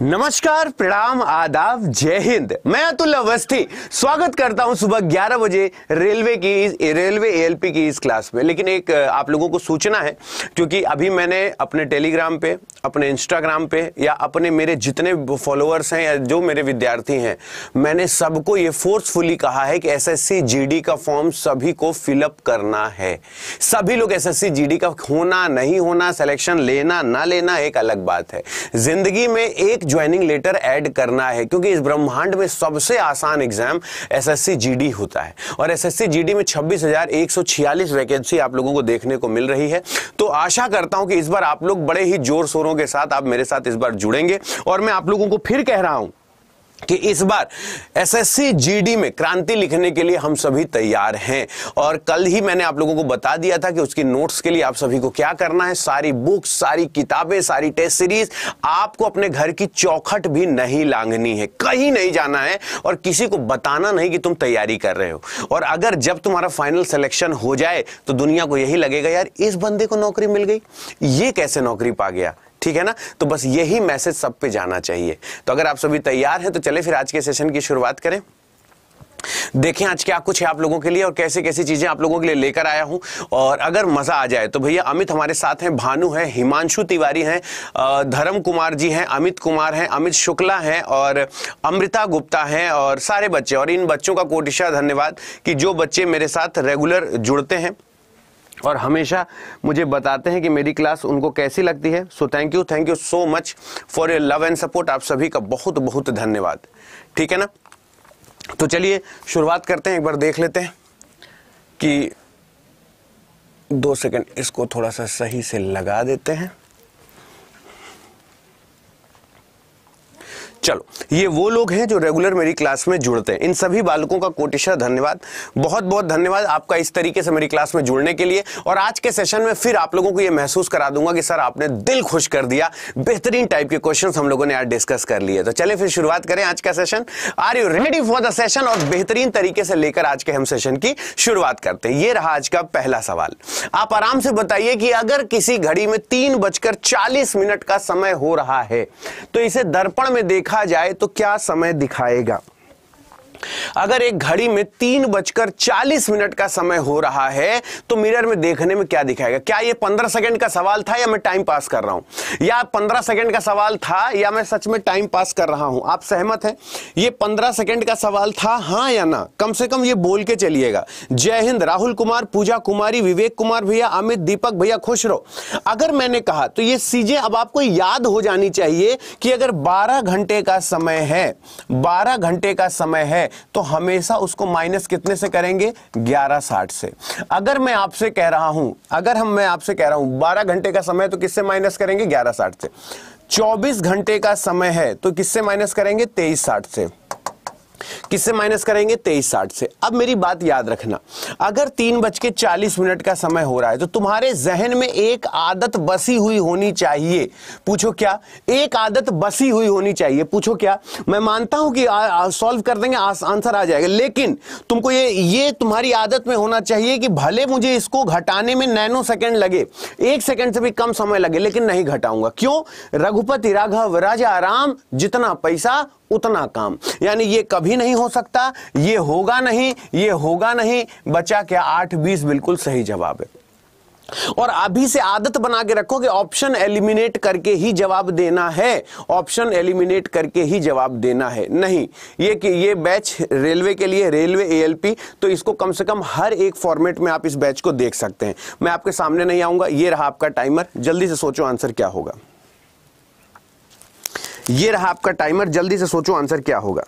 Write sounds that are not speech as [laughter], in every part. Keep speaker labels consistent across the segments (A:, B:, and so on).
A: नमस्कार प्रणाम आदाब जय हिंद मैं अतुल अवस्थी स्वागत करता हूं सुबह 11 बजे रेलवे की रेलवे एएलपी की इस क्लास में लेकिन एक आप लोगों को सूचना है क्योंकि अभी मैंने अपने टेलीग्राम पे अपने इंस्टाग्राम पे या अपने मेरे जितने फॉलोअर्स हैं या जो मेरे विद्यार्थी हैं मैंने सबको ये फोर्सफुली कहा है कि एस एस का फॉर्म सभी को फिलअप करना है सभी लोग एस एस का होना नहीं होना सेलेक्शन लेना ना लेना एक अलग बात है जिंदगी में एक ज्वाइनिंग लेटर ऐड करना है क्योंकि इस ब्रह्मांड में सबसे आसान एग्जाम एसएससी जीडी होता है और एसएससी जीडी में 26,146 वैकेंसी आप लोगों को देखने को मिल रही है तो आशा करता हूं कि इस बार आप लोग बड़े ही जोर शोरों के साथ आप मेरे साथ इस बार जुड़ेंगे और मैं आप लोगों को फिर कह रहा हूं कि इस बार एसएससी जीडी में क्रांति लिखने के लिए हम सभी तैयार हैं और कल ही मैंने आप लोगों को बता दिया था कि उसकी नोट्स के लिए आप सभी को क्या करना है सारी बुक्स सारी किताबें सारी टेस्ट सीरीज आपको अपने घर की चौखट भी नहीं लांगनी है कहीं नहीं जाना है और किसी को बताना नहीं कि तुम तैयारी कर रहे हो और अगर जब तुम्हारा फाइनल सिलेक्शन हो जाए तो दुनिया को यही लगेगा यार इस बंदे को नौकरी मिल गई ये कैसे नौकरी पा गया ठीक है ना तो बस यही मैसेज सब पे जाना चाहिए तो अगर आप सभी तैयार हैं तो चले फिर आज के सेशन की शुरुआत करें देखें आज क्या कुछ है आप लोगों के लिए और कैसे कैसी चीजें आप लोगों के लिए लेकर आया हूं और अगर मजा आ जाए तो भैया अमित हमारे साथ हैं भानु हैं हिमांशु तिवारी हैं धर्म कुमार जी हैं अमित कुमार हैं अमित शुक्ला हैं और अमृता गुप्ता हैं और सारे बच्चे और इन बच्चों का कोटिशा धन्यवाद कि जो बच्चे मेरे साथ रेगुलर जुड़ते हैं और हमेशा मुझे बताते हैं कि मेरी क्लास उनको कैसी लगती है so thank you thank you so much for your love and support आप सभी का बहुत बहुत धन्यवाद ठीक है ना तो चलिए शुरुआत करते हैं एक बार देख लेते हैं कि दो सेकंड इसको थोड़ा सा सही से लगा देते हैं चलो ये वो लोग हैं जो रेगुलर मेरी क्लास में जुड़ते हैं इन सभी बालकों का कोटिशा धन्यवाद बहुत बहुत धन्यवाद आपका इस तरीके से मेरी क्लास में जुड़ने के लिए और आज के सेशन में फिर आप लोगों को ये महसूस करा दूंगा कि सर आपने दिल खुश कर दिया बेहतरीन टाइप के क्वेश्चन हम लोगों ने आज डिस्कस कर लिए तो चले फिर शुरुआत करें आज का session are you ready for the session और बेहतरीन तरीके से लेकर आज के हम सेशन की शुरुआत करते हैं ये रहा आज का पहला सवाल आप आराम से बताइए कि अगर किसी घड़ी में तीन बजकर चालीस मिनट का समय हो रहा है तो इसे दर्पण में देखा देखा जाए तो क्या समय दिखाएगा अगर एक घड़ी में तीन बजकर चालीस मिनट का समय हो रहा है तो मिरर में देखने में क्या दिखाएगा क्या ये पंद्रह सेकंड का सवाल था या मैं टाइम पास कर रहा हूं या पंद्रह सेकंड का सवाल था या मैं सच में टाइम पास कर रहा हूं आप सहमत हैं ये पंद्रह सेकंड का सवाल था हाँ या ना कम से कम ये बोल के चलिएगा जय हिंद राहुल कुमार पूजा कुमारी विवेक कुमार भैया अमित दीपक भैया खुश रहो अगर मैंने कहा तो यह चीजें अब आपको याद हो जानी चाहिए कि अगर बारह घंटे का समय है बारह घंटे का समय है है तो हमेशा उसको माइनस कितने से करेंगे ग्यारह साठ से अगर मैं आपसे कह रहा हूं अगर हम मैं आपसे कह रहा हूं बारह घंटे का समय तो किससे माइनस करेंगे ग्यारह साठ से चौबीस घंटे का समय है तो किससे माइनस करेंगे तेईस साठ से किससे माइनस करेंगे तेईस साठ से अब मेरी बात याद रखना अगर तीन बज के चालीस मिनट का समय हो रहा है तो तुम्हारे जहन में एक आदत बसी हुई होनी चाहिए पूछो क्या एक आदत बसी हुई होनी चाहिए पूछो क्या मैं मानता हूं कि सॉल्व कर देंगे आ, आंसर आ जाएगा लेकिन तुमको ये ये तुम्हारी आदत में होना चाहिए कि भले मुझे इसको घटाने में नैनो सेकेंड लगे एक सेकेंड से भी कम समय लगे लेकिन नहीं घटाऊंगा क्यों रघुपति राघव राजा राम जितना पैसा उतना काम यानी ये कभी नहीं हो सकता ये होगा नहीं ये होगा नहीं बचा क्या आठ बीस बिल्कुल सही जवाब है और अभी से आदत बना के रखो कि ऑप्शन एलिमिनेट करके ही जवाब देना है ऑप्शन एलिमिनेट करके ही जवाब देना है नहीं ये कि ये बैच रेलवे के लिए रेलवे एएलपी तो इसको कम से कम हर एक फॉर्मेट में आप इस बैच को देख सकते हैं मैं आपके सामने नहीं आऊंगा ये रहा आपका टाइमर जल्दी से सोचो आंसर क्या होगा ये रहा आपका टाइमर जल्दी से सोचो आंसर क्या होगा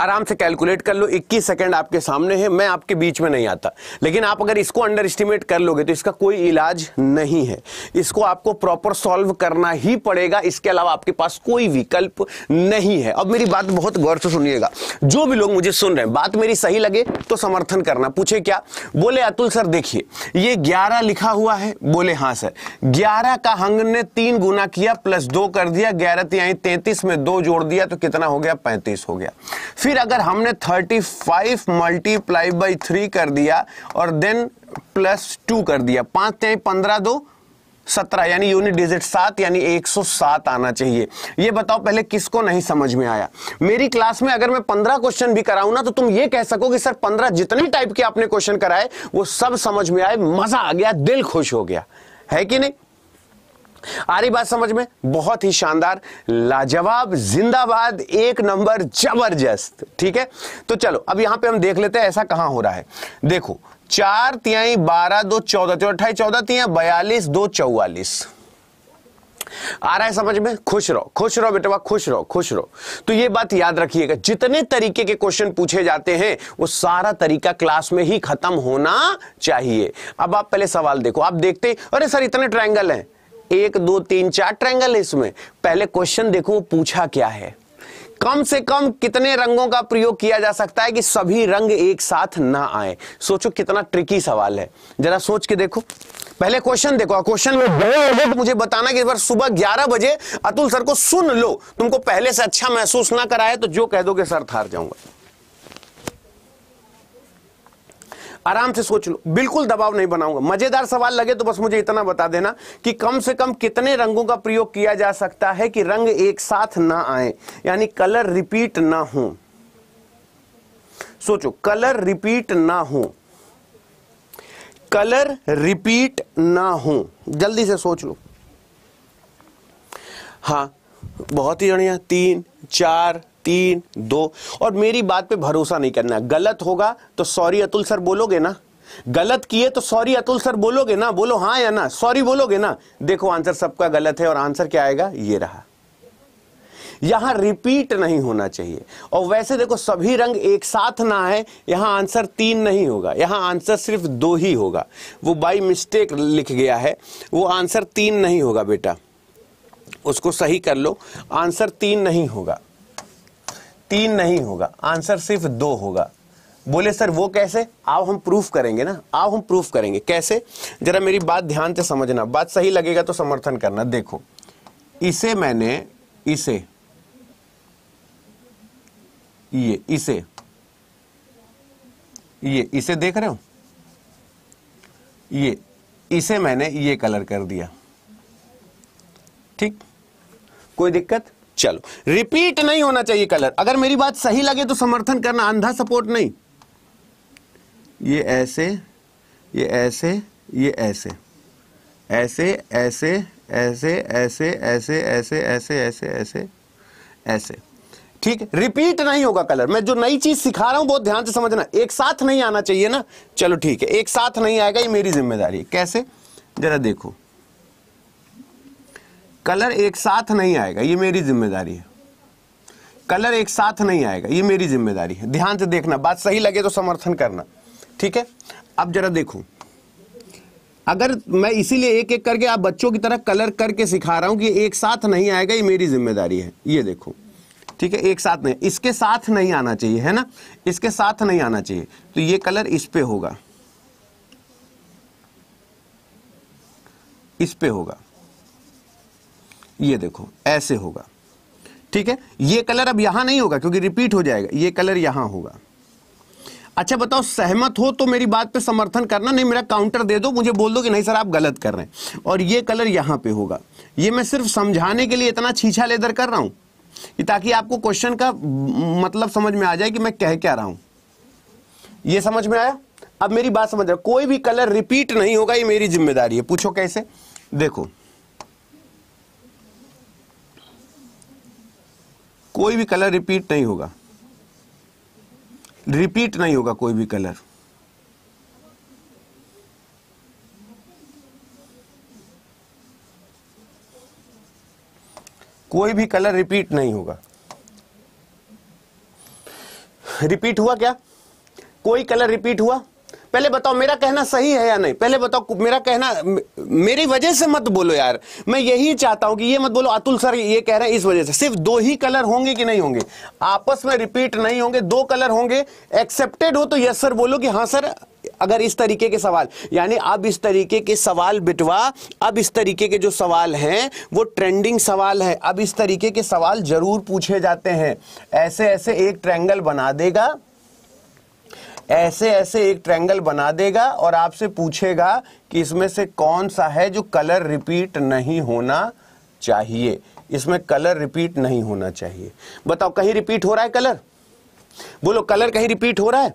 A: आराम से कैलकुलेट कर लो 21 सेकंड आपके सामने है मैं आपके बीच में नहीं आता लेकिन आप अगर इसको अंडर एस्टिमेट कर लोगे तो इसका कोई इलाज नहीं है इसको आपको प्रॉपर सॉल्व करना ही पड़ेगा इसके अलावा आपके पास कोई विकल्प नहीं है अब मेरी बात बहुत गौर से सुनिएगा जो भी लोग मुझे सुन रहे हैं बात मेरी सही लगे तो समर्थन करना पूछे क्या बोले अतुल सर देखिए ये ग्यारह लिखा हुआ है बोले हाँ सर ग्यारह का हंग ने तीन गुना किया प्लस दो कर दिया ग्यारह तैतीस में दो जोड़ दिया तो कितना हो गया पैंतीस हो गया फिर अगर हमने 35 मल्टीप्लाई बाई थ्री कर दिया और देन प्लस टू कर दिया पांच त्याई पंद्रह दो सत्रह यानी यूनिट डिजिट सात यानी एक सौ सात आना चाहिए ये बताओ पहले किसको नहीं समझ में आया मेरी क्लास में अगर मैं पंद्रह क्वेश्चन भी कराऊं ना तो तुम ये कह सको कि सर पंद्रह जितने टाइप के आपने क्वेश्चन कराए वो सब समझ में आए मजा आ गया दिल खुश हो गया है कि नहीं आ रही बात समझ में बहुत ही शानदार लाजवाब जिंदाबाद एक नंबर जबरदस्त ठीक है तो चलो अब यहां पे हम देख लेते हैं ऐसा कहां हो रहा है देखो चार तियाई बारह दो चौदह चौदह अट्ठाई चौदह तिया बयालीस दो चौवालीस आ रहा है समझ में खुश रहो खुश रहो बेटा खुश रहो खुश रहो तो ये बात याद रखिएगा जितने तरीके के क्वेश्चन पूछे जाते हैं वो सारा तरीका क्लास में ही खत्म होना चाहिए अब आप पहले सवाल देखो आप देखते अरे सर इतने ट्रायंगल हैं एक दो तीन चार ट्रायंगल है इसमें पहले क्वेश्चन देखो पूछा क्या है कम से कम कितने रंगों का प्रयोग किया जा सकता है कि सभी रंग एक साथ ना आए सोचो कितना ट्रिकी सवाल है जरा सोच के देखो पहले क्वेश्चन देखो क्वेश्चन में बड़े तो मुझे बताना कि इस बार सुबह 11 बजे अतुल सर को सुन लो तुमको पहले से अच्छा महसूस ना कराए तो जो कह दोगे सर थार जाऊंगा आराम से सोच लो बिल्कुल दबाव नहीं बनाऊंगा मजेदार सवाल लगे तो बस मुझे इतना बता देना कि कम से कम कितने रंगों का प्रयोग किया जा सकता है कि रंग एक साथ ना आए यानी कलर रिपीट ना हो सोचो कलर रिपीट ना हो कलर रिपीट ना हो जल्दी से सोच लो हाँ बहुत ही बढ़िया तीन चार तीन दो और मेरी बात पे भरोसा नहीं करना गलत होगा तो सॉरी अतुल सर बोलोगे ना गलत किए तो सॉरी अतुल सर बोलोगे ना बोलो हाँ या ना सॉरी बोलोगे ना देखो आंसर सबका गलत है और आंसर क्या आएगा ये रहा यहां रिपीट नहीं होना चाहिए और वैसे देखो सभी रंग एक साथ ना है यहां आंसर तीन नहीं होगा यहां आंसर सिर्फ दो ही होगा वो बाई मिस्टेक लिख गया है वो आंसर तीन नहीं होगा बेटा उसको सही कर लो आंसर तीन नहीं होगा तीन नहीं होगा आंसर सिर्फ दो होगा बोले सर वो कैसे आओ हम प्रूफ करेंगे ना आओ हम प्रूफ करेंगे कैसे जरा मेरी बात ध्यान से समझना बात सही लगेगा तो समर्थन करना देखो इसे मैंने इसे ये इसे ये इसे देख रहे हो ये इसे मैंने ये कलर कर दिया ठीक कोई दिक्कत चलो रिपीट नहीं होना चाहिए कलर अगर मेरी बात सही लगे तो समर्थन करना अंधा सपोर्ट नहीं ये ऐसे ये ऐसे ये ऐसे ऐसे ऐसे ऐसे ऐसे ऐसे ऐसे ऐसे ऐसे ऐसे ऐसे ठीक रिपीट नहीं होगा कलर मैं जो नई चीज सिखा रहा हूं बहुत ध्यान से समझना एक साथ नहीं आना चाहिए ना चलो ठीक है एक साथ नहीं आएगा ये मेरी जिम्मेदारी कैसे जरा देखो कलर एक साथ नहीं आएगा ये मेरी जिम्मेदारी है कलर एक साथ नहीं आएगा ये मेरी जिम्मेदारी है ध्यान से देखना बात सही लगे तो समर्थन करना ठीक है अब जरा देखो अगर मैं इसीलिए एक एक करके आप बच्चों की तरह कलर करके सिखा रहा हूं कि एक साथ नहीं आएगा ये मेरी जिम्मेदारी है ये देखो ठीक है एक साथ नहीं इसके साथ नहीं आना चाहिए है ना इसके साथ नहीं आना चाहिए तो ये कलर इस पे होगा इस पे होगा ये देखो ऐसे होगा ठीक है ये कलर अब यहां नहीं होगा क्योंकि रिपीट हो जाएगा ये कलर यहां होगा अच्छा बताओ सहमत हो तो मेरी बात पे समर्थन करना नहीं मेरा काउंटर दे दो मुझे बोल दो कि नहीं सर आप गलत कर रहे हैं और ये कलर यहां पे होगा ये मैं सिर्फ समझाने के लिए इतना छीछा लेदर कर रहा हूं ताकि आपको क्वेश्चन का मतलब समझ में आ जाए कि मैं कह क्या रहा हूं ये समझ में आया अब मेरी बात समझ रहा कोई भी कलर रिपीट नहीं होगा ये मेरी जिम्मेदारी है पूछो कैसे देखो कोई भी कलर रिपीट नहीं होगा रिपीट नहीं होगा कोई भी कलर कोई भी कलर रिपीट नहीं होगा रिपीट हुआ क्या कोई कलर रिपीट हुआ पहले बताओ मेरा कहना सही है या नहीं पहले बताओ मेरा कहना मेरी वजह से मत बोलो यार मैं यही चाहता हूं कि ये मत बोलो अतुल सर ये कह रहे हैं इस वजह से सिर्फ दो ही कलर होंगे कि नहीं होंगे आपस में रिपीट नहीं होंगे दो कलर होंगे एक्सेप्टेड हो तो यस सर बोलो कि हाँ सर अगर इस तरीके के सवाल यानी अब इस तरीके के सवाल बिटवा अब इस तरीके के जो सवाल हैं वो ट्रेंडिंग सवाल है अब इस तरीके के सवाल जरूर पूछे जाते हैं ऐसे ऐसे एक ट्रैंगल बना देगा ऐसे ऐसे एक ट्रैंगल बना देगा और आपसे पूछेगा कि इसमें से कौन सा है जो कलर रिपीट नहीं होना चाहिए इसमें कलर रिपीट नहीं होना चाहिए बताओ कहीं रिपीट हो रहा है कलर बोलो कलर कहीं रिपीट हो रहा है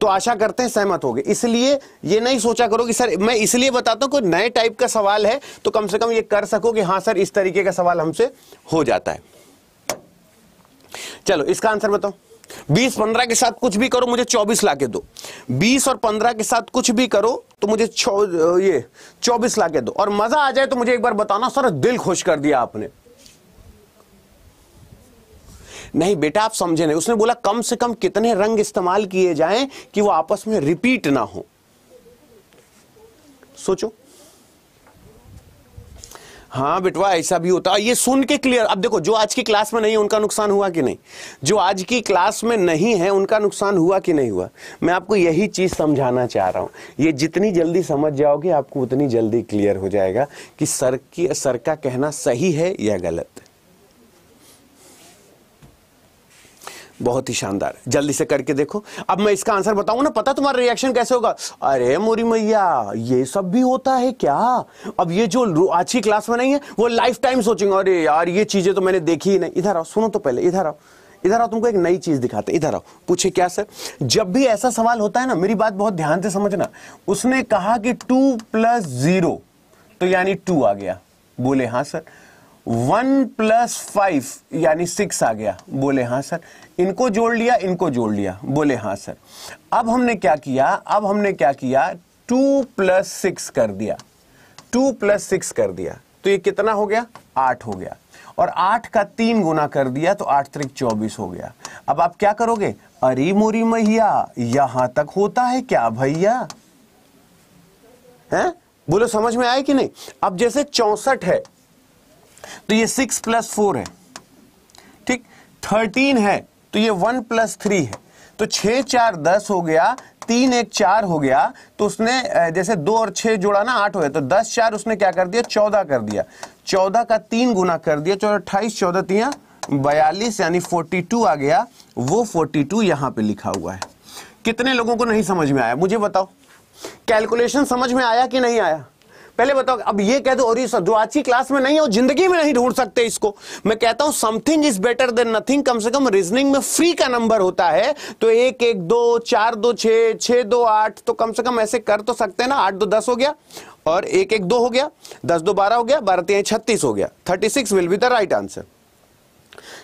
A: तो आशा करते हैं सहमत हो गए इसलिए ये नहीं सोचा करो कि सर मैं इसलिए बताता हूं कोई नए टाइप का सवाल है तो कम से कम ये कर सको कि हाँ सर इस तरीके का सवाल हमसे हो जाता है चलो इसका आंसर बताओ बीस पंद्रह के साथ कुछ भी करो मुझे चौबीस ला के दो बीस और पंद्रह के साथ कुछ भी करो तो मुझे ये चौबीस ला के दो और मजा आ जाए तो मुझे एक बार बताना सर दिल खुश कर दिया आपने नहीं बेटा आप समझे नहीं उसने बोला कम से कम कितने रंग इस्तेमाल किए जाएं कि वो आपस में रिपीट ना हो सोचो हाँ बिटवा ऐसा भी होता है ये सुन के क्लियर अब देखो जो आज की क्लास में नहीं है उनका नुकसान हुआ कि नहीं जो आज की क्लास में नहीं है उनका नुकसान हुआ कि नहीं हुआ मैं आपको यही चीज़ समझाना चाह रहा हूँ ये जितनी जल्दी समझ जाओगे आपको उतनी जल्दी क्लियर हो जाएगा कि सर की सर का कहना सही है या गलत बहुत ही शानदार जल्दी से करके देखो अब मैं इसका आंसर बताऊं ना पता तुम्हारा रिएक्शन कैसे होगा अरे मोरी मैया ये सब भी होता है क्या अब ये जो आज की क्लास में नहीं है वो लाइफ टाइम सोचेंगे अरे यार ये चीजें तो मैंने देखी ही नहीं इधर आओ सुनो तो पहले इधर आओ इधर आओ तुमको एक नई चीज दिखाते इधर आओ पूछे क्या सर जब भी ऐसा सवाल होता है ना मेरी बात बहुत ध्यान से समझना उसने कहा कि टू प्लस जीरो तो यानी टू आ गया बोले हाँ सर वन प्लस फाइव यानी सिक्स आ गया बोले हाँ सर इनको जोड़ लिया इनको जोड़ लिया बोले हाँ सर अब हमने क्या किया अब हमने क्या किया टू प्लस सिक्स कर दिया टू प्लस सिक्स कर दिया तो ये कितना हो गया आठ हो गया और आठ का तीन गुना कर दिया तो आठ तरीक चौबीस हो गया अब आप क्या करोगे अरे मोरी मैया यहां तक होता है क्या भैया है बोलो समझ में आए कि नहीं अब जैसे चौसठ है तो ये सिक्स प्लस फोर है ठीक थर्टीन है तो ये वन प्लस थ्री है तो छ चार दस हो गया तीन एक चार हो गया तो उसने जैसे दो और छह जोड़ा ना आठ हो गया तो दस चार उसने क्या कर दिया चौदह कर दिया चौदह का तीन गुना कर दिया चौदह अट्ठाईस चौदह तिया बयालीस यानी फोर्टी टू आ गया वो फोर्टी टू यहां पर लिखा हुआ है कितने लोगों को नहीं समझ में आया मुझे बताओ कैलकुलेशन समझ में आया कि नहीं आया पहले बताओ अब ये कह दो और ये जो आज की क्लास में नहीं है जिंदगी में नहीं ढूंढ सकते इसको मैं कहता हूं something is better than nothing कम से कम रीजनिंग में फ्री का नंबर होता है तो एक एक दो चार दो छ छ दो आठ तो कम से कम ऐसे कर तो सकते हैं ना आठ दो दस हो गया और एक एक दो हो गया दस दो बारह हो गया बारह तीन छत्तीस हो गया thirty six will be the right answer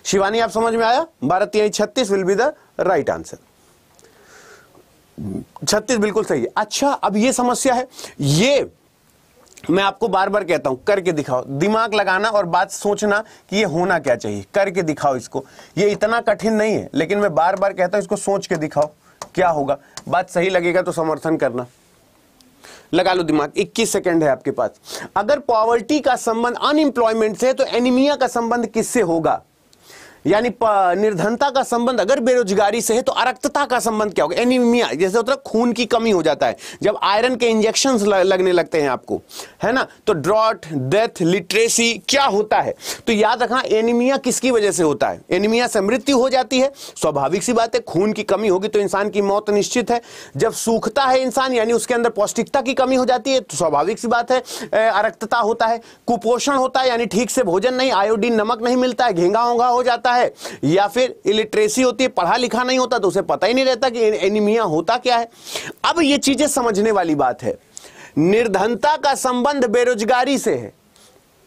A: Shivani आप समझ में आया बारह तीन छत्तीस will be the right answer छत्तीस बिल्कुल सही है अच्छा अब ये समस्या है ये मैं आपको बार बार कहता हूं करके दिखाओ दिमाग लगाना और बात सोचना कि ये होना क्या चाहिए करके दिखाओ इसको ये इतना कठिन नहीं है लेकिन मैं बार बार कहता हूं इसको सोच के दिखाओ क्या होगा बात सही लगेगा तो समर्थन करना लगा लो दिमाग 21 सेकंड है आपके पास अगर पॉवर्टी का संबंध अनएम्प्लॉयमेंट से तो एनीमिया का संबंध किससे होगा यानी निर्धनता का संबंध अगर बेरोजगारी से है तो अरक्तता का संबंध क्या होगा एनीमिया जैसे होता है खून की कमी हो जाता है जब आयरन के इंजेक्शन लगने लगते हैं आपको है ना तो ड्रॉट डेथ लिटरेसी क्या होता है तो याद रखना एनीमिया किसकी वजह से होता है एनीमिया से मृत्यु हो जाती है स्वाभाविक सी बात है खून की कमी होगी तो इंसान की मौत निश्चित है जब सूखता है इंसान यानी उसके अंदर पौष्टिकता की कमी हो जाती है तो स्वाभाविक सी बात है अरक्तता होता है कुपोषण होता है यानी ठीक से भोजन नहीं आयोडीन नमक नहीं मिलता है घेंगा होंगा हो जाता है है या फिर इलिटरेसी होती है पढ़ा लिखा नहीं होता तो उसे पता ही नहीं रहता कि एनीमिया होता क्या है अब ये चीजें समझने वाली बात है निर्धनता का संबंध बेरोजगारी से है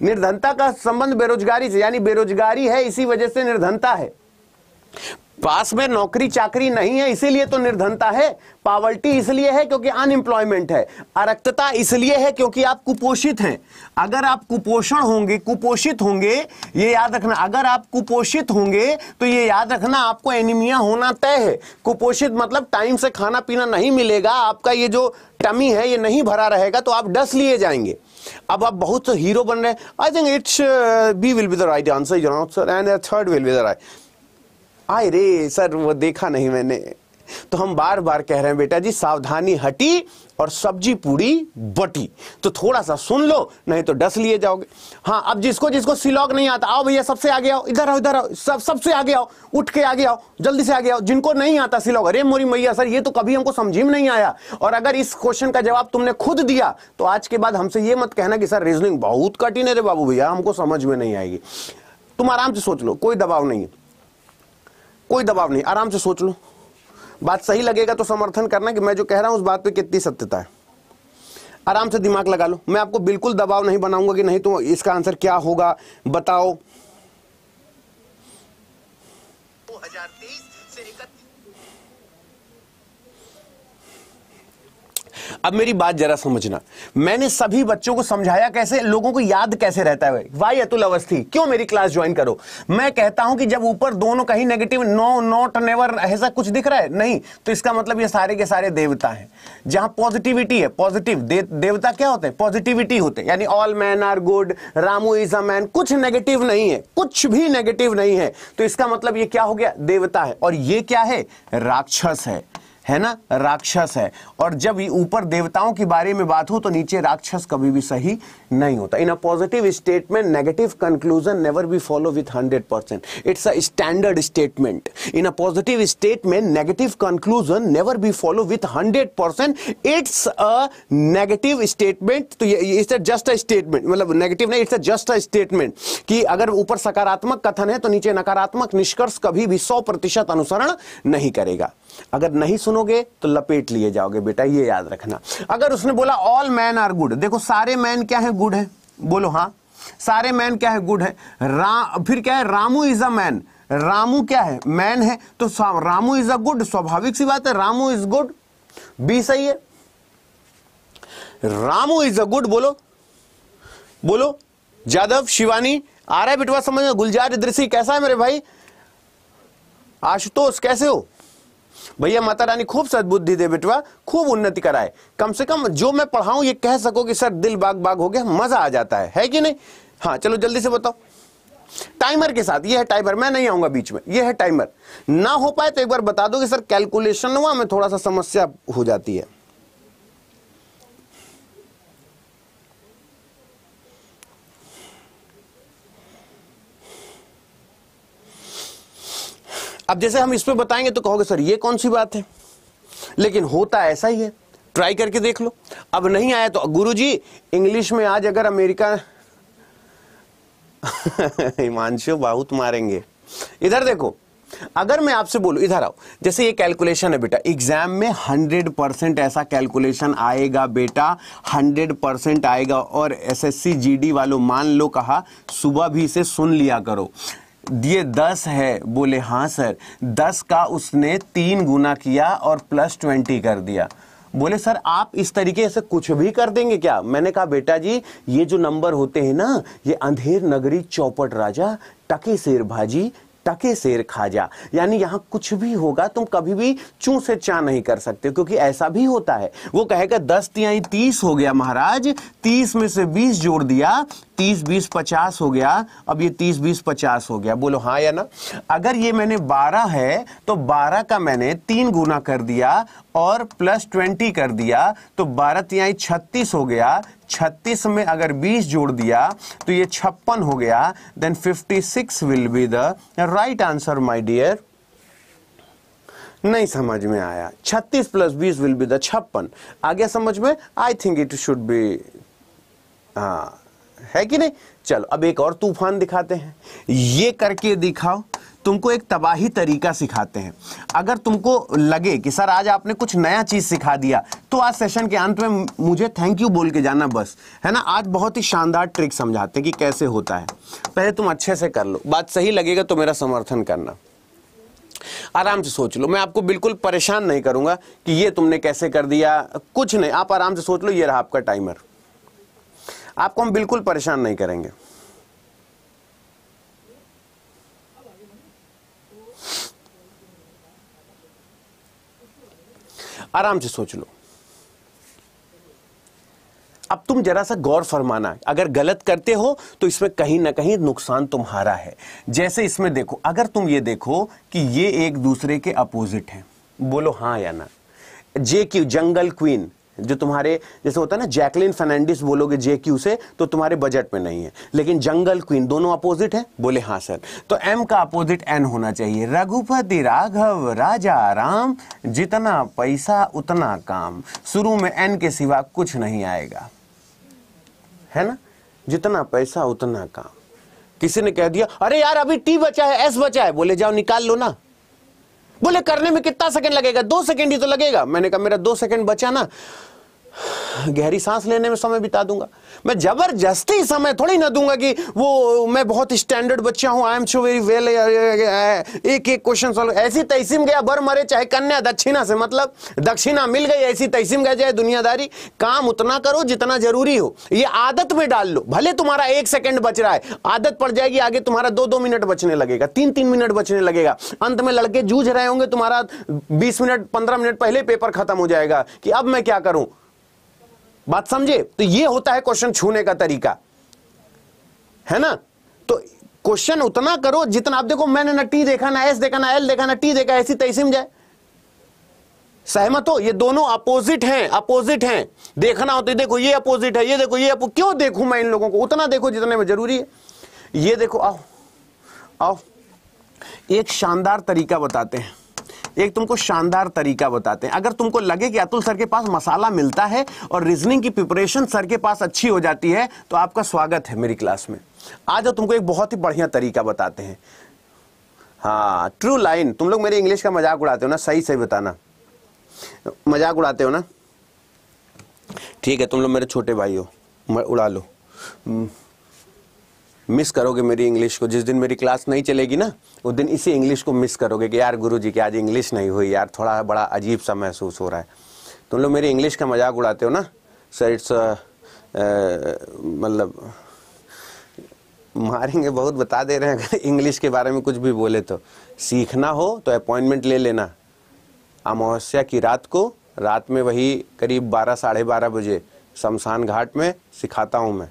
A: निर्धनता का संबंध बेरोजगारी से यानी बेरोजगारी है इसी वजह से निर्धनता है पास में नौकरी चाकरी नहीं है इसीलिए तो निर्धनता है पावर्टी इसलिए है क्योंकि अनएम्प्लॉयमेंट है अरक्तता इसलिए है क्योंकि आप कुपोषित हैं अगर आप कुपोषण होंगे कुपोषित होंगे ये याद रखना अगर आप कुपोषित होंगे तो ये याद रखना आपको एनीमिया होना तय है कुपोषित मतलब टाइम से खाना पीना नहीं मिलेगा आपका ये जो टमी है ये नहीं भरा रहेगा तो आप डस लिए जाएंगे अब आप बहुत हीरो बन रहे हैं I think it's be will be the right answer you sir and third will be the right आए रे सर वो देखा नहीं मैंने तो हम बार बार कह रहे हैं बेटा जी सावधानी हटी और सब्जी पूरी बटी तो थोड़ा सा सुन लो नहीं तो डस लिए जाओगे हाँ अब जिसको जिसको सिलॉग नहीं आता आओ भैया सबसे आगे आओ इधर आओ इधर आओ सब सबसे आगे आओ उठ के आगे आओ जल्दी से आगे आओ जिनको नहीं आता सिलॉग अरे मोरी मैया सर ये तो कभी हमको समझी में नहीं आया और अगर इस क्वेश्चन का जवाब तुमने खुद दिया तो आज के बाद हमसे ये मत कहना कि सर रीजनिंग बहुत कठिन है रे बाबू भैया हमको समझ में नहीं आएगी तुम आराम से सोच लो कोई दबाव नहीं है कोई दबाव नहीं आराम से सोच लो बात सही लगेगा तो समर्थन करना कि मैं जो कह रहा हूं उस बात पे कितनी सत्यता है आराम से दिमाग लगा लो मैं आपको बिल्कुल दबाव नहीं बनाऊंगा कि नहीं तो इसका आंसर क्या होगा बताओ 2023 अब मेरी बात जरा समझना मैंने सभी बच्चों को समझाया कैसे लोगों को याद कैसे रहता है भाई वाई अतुल अवस्थी क्यों मेरी क्लास ज्वाइन करो मैं कहता हूं कि जब ऊपर दोनों कहीं नेगेटिव नो नॉट नेवर ऐसा कुछ दिख रहा है नहीं तो इसका मतलब ये सारे के सारे देवता हैं जहां पॉजिटिविटी है पॉजिटिव दे, देवता क्या होते हैं पॉजिटिविटी होते हैं यानी all man are good Ramu is a man कुछ नेगेटिव नहीं है कुछ भी नेगेटिव नहीं है तो इसका मतलब ये क्या हो गया देवता है और ये क्या है राक्षस है है ना राक्षस है और जब ऊपर देवताओं के बारे में बात हो तो नीचे राक्षस कभी भी सही नहीं होता in a positive statement negative conclusion never be follow with hundred percent it's a standard statement in a positive statement negative conclusion never be follow with hundred percent it's a negative statement तो it's just a statement मतलब negative नहीं it's just a statement कि अगर ऊपर सकारात्मक कथन है तो नीचे नकारात्मक निष्कर्ष कभी भी सौ प्रतिशत अनुसरण नहीं करेगा अगर नहीं सुनोगे तो लपेट लिए जाओगे बेटा ये याद रखना अगर उसने बोला ऑल मैन आर गुड देखो सारे मैन क्या है गुड है बोलो हाँ सारे मैन क्या है गुड है रा, फिर क्या है Ramu is a man Ramu क्या है मैन है तो रामू इज अ गुड स्वाभाविक सी बात है रामू इज गुड बी सही है रामू इज अ गुड बोलो बोलो जादव शिवानी आ रहा है बिटवा समझ में गुलजार इधर कैसा है मेरे भाई आशुतोष कैसे हो भैया माता रानी खूब सदबुद्धि दे बेटवा खूब उन्नति कराए कम से कम जो मैं पढ़ाऊं ये कह सको कि सर दिल बाग बाग हो गया मजा आ जाता है है कि नहीं हाँ चलो जल्दी से बताओ टाइमर के साथ ये है टाइमर मैं नहीं आऊंगा बीच में ये है टाइमर ना हो पाए तो एक बार बता दो कि सर कैलकुलेशन हुआ में थोड़ा सा समस्या हो जाती है अब जैसे हम इस पर बताएंगे तो कहोगे सर ये कौन सी बात है लेकिन होता ऐसा ही है ट्राई करके देख लो अब नहीं आया तो जी इंग्लिश में आज अगर अमेरिका [laughs] हिमांशु बहुत मारेंगे इधर देखो अगर मैं आपसे बोलू इधर आओ जैसे ये कैलकुलेशन है बेटा एग्जाम में 100 परसेंट ऐसा कैलकुलेशन आएगा बेटा 100 परसेंट आएगा और एसएससी जीडी वालों मान लो कहा सुबह भी इसे सुन लिया करो दिए दस है बोले हाँ सर दस का उसने तीन गुना किया और प्लस ट्वेंटी कर दिया बोले सर आप इस तरीके से कुछ भी कर देंगे क्या मैंने कहा बेटा जी ये जो नंबर होते हैं ना ये अंधेर नगरी चौपट राजा टके शेर भाजी टके शेर खाजा यानी यहाँ कुछ भी होगा तुम कभी भी चू से चा नहीं कर सकते क्योंकि ऐसा भी होता है वो कहेगा दस तिहाई तीस हो गया महाराज तीस में से बीस जोड़ दिया तीस बीस पचास हो गया अब ये तीस बीस पचास हो गया बोलो हाँ या ना अगर ये मैंने बारह है तो बारह का मैंने तीन गुना कर दिया और प्लस ट्वेंटी कर दिया तो बारह तिहाई छत्तीस हो गया छत्तीस में अगर बीस जोड़ दिया तो ये छप्पन हो गया then fifty six will be the right answer my dear नहीं समझ में आया 36 प्लस बीस विल बी द छप्पन आ गया समझ में I think it should be हाँ है कि नहीं चलो अब एक और तूफान दिखाते हैं ये करके दिखाओ तुमको एक तबाही तरीका सिखाते हैं अगर तुमको लगे कि सर आज आपने कुछ नया चीज़ सिखा दिया तो आज सेशन के अंत में मुझे थैंक यू बोल के जाना बस है ना आज बहुत ही शानदार ट्रिक समझाते हैं कि कैसे होता है पहले तुम अच्छे से कर लो बात सही लगेगा तो मेरा समर्थन करना आराम से सोच लो मैं आपको बिल्कुल परेशान नहीं करूंगा कि ये तुमने कैसे कर दिया कुछ नहीं आप आराम से सोच लो ये रहा आपका टाइमर आपको हम बिल्कुल परेशान नहीं करेंगे आराम से सोच लो अब तुम जरा सा गौर फरमाना अगर गलत करते हो तो इसमें कहीं ना कहीं नुकसान तुम्हारा है जैसे इसमें देखो अगर तुम ये देखो कि ये एक दूसरे के अपोजिट हैं बोलो हां या ना जे की जंगल क्वीन जो तुम्हारे जैसे होता है ना जैकलिन फर्नांडिस बोलोगे जे क्यू से तो तुम्हारे बजट में नहीं है लेकिन जंगल क्वीन दोनों अपोजिट है बोले हाँ सर तो एम का अपोजिट एन होना चाहिए रघुपति राघव राजा राम जितना पैसा उतना काम शुरू में एन के सिवा कुछ नहीं आएगा है ना जितना पैसा उतना काम किसी ने कह दिया अरे यार अभी टी बचा है एस बचा है बोले जाओ निकाल लो ना बोले करने में कितना सेकंड लगेगा दो सेकंड ही तो लगेगा मैंने कहा मेरा दो सेकंड बचा ना गहरी सांस लेने में समय बिता दूंगा मैं जबरदस्ती समय थोड़ी ना दूंगा कि वो मैं बहुत स्टैंडर्ड बच्चा हूं I am so very well एक एक क्वेश्चन सॉल्व ऐसी तैसीम गया बर मरे चाहे कन्या दक्षिणा से मतलब दक्षिणा मिल गई ऐसी तैसीम गया जाए दुनियादारी काम उतना करो जितना जरूरी हो ये आदत में डाल लो भले तुम्हारा एक सेकेंड बच रहा है आदत पड़ जाएगी आगे तुम्हारा दो दो मिनट बचने लगेगा तीन तीन मिनट बचने लगेगा अंत में लड़के जूझ रहे होंगे तुम्हारा बीस मिनट पंद्रह मिनट पहले पेपर खत्म हो जाएगा कि अब मैं क्या करूं बात समझे तो ये होता है क्वेश्चन छूने का तरीका है ना तो क्वेश्चन उतना करो जितना आप देखो मैंने ना टी देखा ना एस देखा ना एल देखा ना टी देखा ऐसी तैसी में जाए सहमत हो ये दोनों अपोजिट हैं अपोजिट हैं देखना हो तो देखो ये अपोजिट है ये देखो ये अपो... क्यों देखू मैं इन लोगों को उतना देखो जितने में जरूरी है ये देखो आओ आओ एक शानदार तरीका बताते हैं एक तुमको शानदार तरीका बताते हैं अगर तुमको लगे कि अतुल सर के पास मसाला मिलता है और रीजनिंग की प्रिपरेशन सर के पास अच्छी हो जाती है तो आपका स्वागत है मेरी क्लास में आज तुमको एक बहुत ही बढ़िया तरीका बताते हैं हाँ ट्रू लाइन तुम लोग मेरे इंग्लिश का मजाक उड़ाते हो ना सही सही बताना मजाक उड़ाते हो ना ठीक है तुम लोग मेरे छोटे भाई हो उड़ा लो हम्म। मिस करोगे मेरी इंग्लिश को जिस दिन मेरी क्लास नहीं चलेगी ना उस दिन इसी इंग्लिश को मिस करोगे कि यार गुरु जी की आज इंग्लिश नहीं हुई यार थोड़ा बड़ा अजीब सा महसूस हो रहा है तुम लोग मेरी इंग्लिश का मजाक उड़ाते हो ना सर इट्स uh, uh, मतलब मारेंगे बहुत बता दे रहे हैं अगर इंग्लिश के बारे में कुछ भी बोले तो सीखना हो तो अपॉइंटमेंट ले लेना अमावस्या की रात को रात में वही करीब बारह साढ़े बारह बजे शमशान घाट में सिखाता हूँ मैं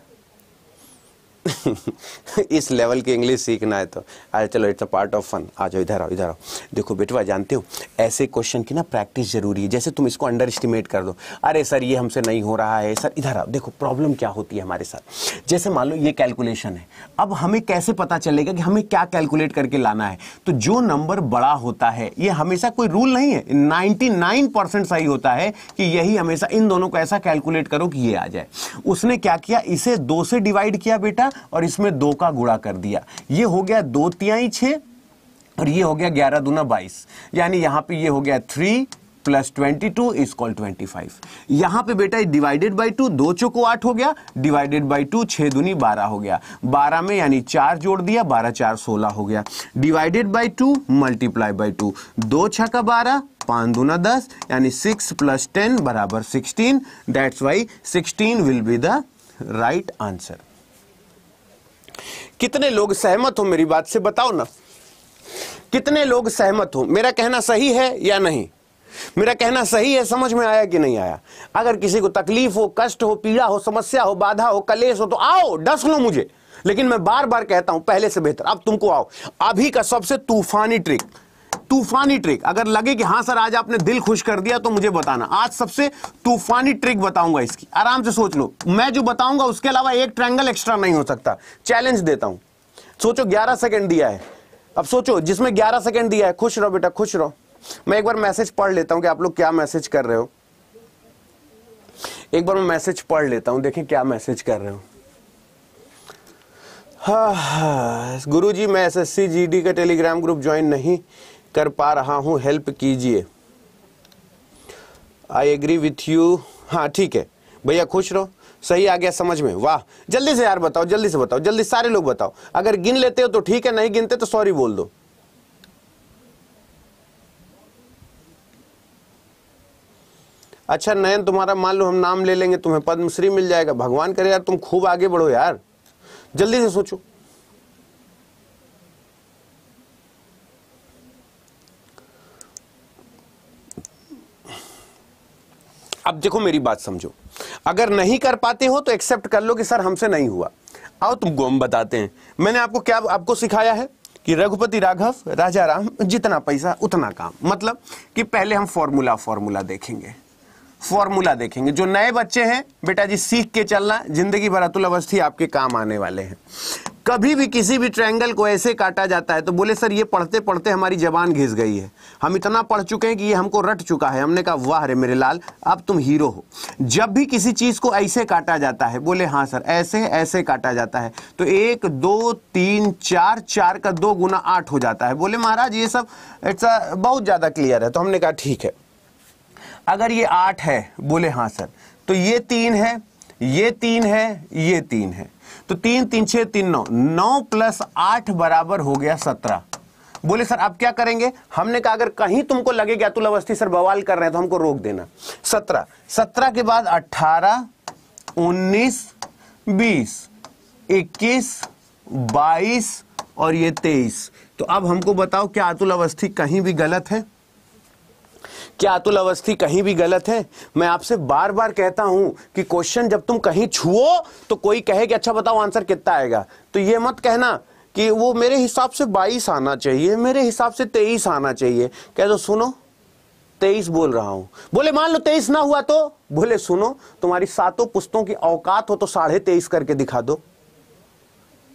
A: [laughs] इस लेवल की इंग्लिश सीखना है तो अरे चलो it's a part of fun आ जाओ इधर आओ इधर आओ देखो बेटवा जानते हो ऐसे क्वेश्चन की ना प्रैक्टिस जरूरी है जैसे तुम इसको अंडर एस्टिमेट कर दो अरे सर ये हमसे नहीं हो रहा है सर इधर आओ देखो प्रॉब्लम क्या होती है हमारे साथ जैसे मान लो ये कैलकुलेशन है अब हमें कैसे पता चलेगा कि हमें क्या कैलकुलेट करके लाना है तो जो नंबर बड़ा होता है ये हमेशा कोई रूल नहीं है नाइन्टी सही होता है कि यही हमेशा इन दोनों को ऐसा कैलकुलेट करो कि ये आ जाए उसने क्या किया इसे दो से डिवाइड किया बेटा और इसमें दो का गुणा कर दिया ये हो गया दो तियाई छः और ये हो गया ग्यारह दूना बाईस यानी यहाँ पे ये हो गया three plus twenty two is call twenty five यहाँ पे बेटा डिवाइडेड बाई टू दो चौको आठ हो गया डिवाइडेड बाई टू छः दूनी बारह हो गया बारह में यानी चार जोड़ दिया बारह चार सोलह हो गया divided by two multiply by two दो छ का बारह पाँच दूना दस यानी सिक्स प्लस टेन बराबर sixteen that's why sixteen will be the right answer कितने लोग सहमत हो मेरी बात से बताओ ना कितने लोग सहमत हो मेरा कहना सही है या नहीं मेरा कहना सही है समझ में आया कि नहीं आया अगर किसी को तकलीफ हो कष्ट हो पीड़ा हो समस्या हो बाधा हो कलेश हो तो आओ डस लो मुझे लेकिन मैं बार बार कहता हूं पहले से बेहतर अब तुमको आओ अभी का सबसे तूफानी ट्रिक तूफानी ट्रिक अगर लगे कि हाँ सर आज आपने दिल खुश कर दिया तो मुझे बताना आज सबसे तूफानी ट्रिक बताऊंगा इसकी आराम से सोच लो मैं जो बताऊंगा उसके अलावा एक ट्रैंगल एक्स्ट्रा नहीं हो सकता चैलेंज देता हूं सोचो ग्यारह सेकेंड दिया है अब सोचो जिसमें ग्यारह सेकेंड दिया है खुश रहो बेटा खुश रहो मैं एक बार मैसेज पढ़ लेता हूं कि आप लोग क्या मैसेज कर रहे हो एक बार मैं मैसेज पढ़ लेता हूं देखें क्या मैसेज कर रहे हो हाँ, हाँ गुरु जी मैं एसएससी जीडी का टेलीग्राम ग्रुप ज्वाइन नहीं कर पा रहा हूं हेल्प कीजिए आई एग्री विथ यू हाँ ठीक है भैया खुश रहो सही आ गया समझ में वाह जल्दी से यार बताओ जल्दी से बताओ जल्दी सारे लोग बताओ अगर गिन लेते हो तो ठीक है नहीं गिनते तो सॉरी बोल दो अच्छा नयन तुम्हारा मान लो हम नाम ले लेंगे तुम्हें पद्मश्री मिल जाएगा भगवान करे यार तुम खूब आगे बढ़ो यार जल्दी से सोचो अब देखो मेरी बात समझो अगर नहीं कर पाते हो तो एक्सेप्ट कर लो कि सर हमसे नहीं हुआ आओ तुम गोम बताते हैं मैंने आपको क्या आपको सिखाया है कि रघुपति राघव राजा राम जितना पैसा उतना काम मतलब कि पहले हम फॉर्मूला फॉर्मूला देखेंगे फॉर्मूला देखेंगे जो नए बच्चे हैं बेटा जी सीख के चलना जिंदगी भर अतुल अवस्थी आपके काम आने वाले हैं कभी भी किसी भी ट्रायंगल को ऐसे काटा जाता है तो बोले सर ये पढ़ते पढ़ते हमारी जबान घिस गई है हम इतना पढ़ चुके हैं कि ये हमको रट चुका है हमने कहा वाह रे मेरे लाल अब तुम हीरो हो जब भी किसी चीज़ को ऐसे काटा जाता है बोले हाँ सर ऐसे ऐसे काटा जाता है तो एक दो तीन चार चार का दो गुना आठ हो जाता है बोले महाराज ये सब इट्स बहुत ज़्यादा क्लियर है तो हमने कहा ठीक है अगर ये आठ है बोले हाँ सर तो ये तीन है ये तीन है ये तीन है तो तीन तीन छह तीन नौ नौ प्लस आठ बराबर हो गया सत्रह बोले सर आप क्या करेंगे हमने कहा अगर कहीं तुमको लगे कि अतुल अवस्थी सर बवाल कर रहे हैं तो हमको रोक देना सत्रह सत्रह के बाद अट्ठारह उन्नीस बीस इक्कीस बाईस और ये तेईस तो अब हमको बताओ क्या अतुल अवस्थी कहीं भी गलत है क्या अतुल अवस्थी कहीं भी गलत है मैं आपसे बार बार कहता हूं कि क्वेश्चन जब तुम कहीं छुओ तो कोई कहे कि अच्छा बताओ आंसर कितना आएगा तो ये मत कहना कि वो मेरे हिसाब से 22 आना चाहिए मेरे हिसाब से 23 आना चाहिए कह दो सुनो 23 बोल रहा हूं बोले मान लो 23 ना हुआ तो बोले सुनो तुम्हारी सातों पुस्तों की औकात हो तो साढ़े तेईस करके दिखा दो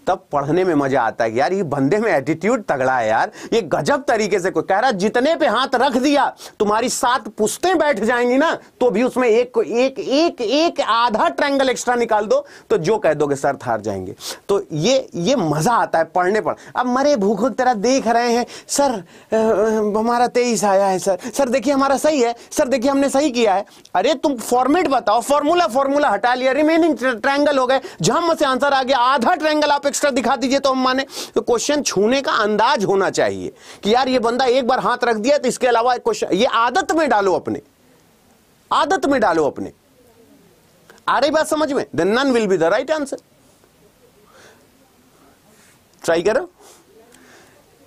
A: तब पढ़ने में मजा आता है यार ये बंदे में एटीट्यूड तगड़ा है यार ये गजब तरीके से कोई कह रहा जितने पे हाथ रख दिया तुम्हारी सात पुस्तें बैठ जाएंगी ना तो भी उसमें एक को एक एक एक आधा ट्रैंगल एक्स्ट्रा निकाल दो तो जो कह दोगे सर हार जाएंगे तो ये ये मजा आता है पढ़ने पर अब मरे भूखों की तरह देख रहे हैं सर हमारा तेईस आया है सर सर देखिए हमारा सही है सर देखिए हमने सही किया है अरे तुम फॉर्मेट बताओ फॉर्मूला फॉर्मूला हटा लिया रिमेनिंग ट्रैंगल हो गए जम से आंसर आ गया आधा ट्रैंगल आप एक्स्ट्रा दिखा दीजिए तो हम माने तो क्वेश्चन छूने का अंदाज होना चाहिए कि यार ये बंदा एक बार हाथ रख दिया तो इसके अलावा क्वेश्चन ये आदत में डालो अपने आदत में डालो अपने आ रही बात समझ में then none will be the right answer try करो